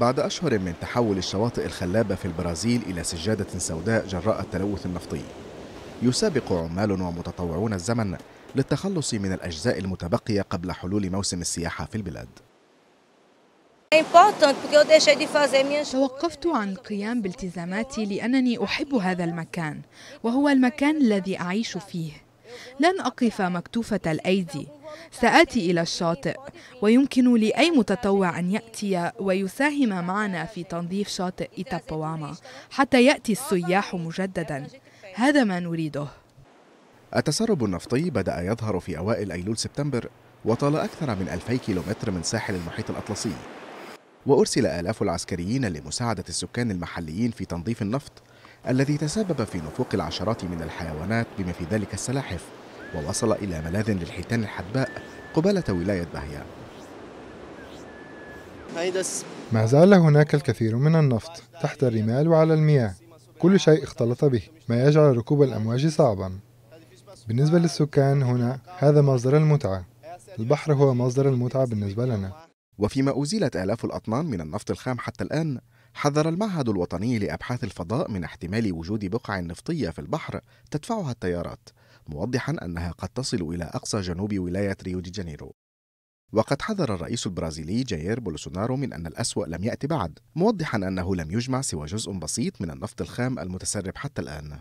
بعد أشهر من تحول الشواطئ الخلابة في البرازيل إلى سجادة سوداء جراء التلوث النفطي يسابق عمال ومتطوعون الزمن للتخلص من الأجزاء المتبقية قبل حلول موسم السياحة في البلاد توقفت عن القيام بالتزاماتي لأنني أحب هذا المكان وهو المكان الذي أعيش فيه لن أقف مكتوفة الأيدي سآتي إلى الشاطئ ويمكن لأي متطوع أن يأتي ويساهم معنا في تنظيف شاطئ إيتابواما حتى يأتي السياح مجددا هذا ما نريده التسرب النفطي بدأ يظهر في أوائل أيلول سبتمبر وطال أكثر من 2000 كيلومتر من ساحل المحيط الأطلسي وأرسل آلاف العسكريين لمساعدة السكان المحليين في تنظيف النفط الذي تسبب في نفوق العشرات من الحيوانات بما في ذلك السلاحف ووصل إلى ملاذ للحيتان الحدباء قبالة ولاية بهيا ما زال هناك الكثير من النفط تحت الرمال وعلى المياه كل شيء اختلط به ما يجعل ركوب الأمواج صعبا بالنسبة للسكان هنا هذا مصدر المتعة البحر هو مصدر المتعة بالنسبة لنا وفيما أزيلت آلاف الأطنان من النفط الخام حتى الآن حذر المعهد الوطني لأبحاث الفضاء من احتمال وجود بقع نفطية في البحر تدفعها التيارات موضحا أنها قد تصل إلى أقصى جنوب ولاية ريو دي جانيرو وقد حذر الرئيس البرازيلي جاير بولسونارو من أن الأسوأ لم يأتي بعد موضحا أنه لم يجمع سوى جزء بسيط من النفط الخام المتسرب حتى الآن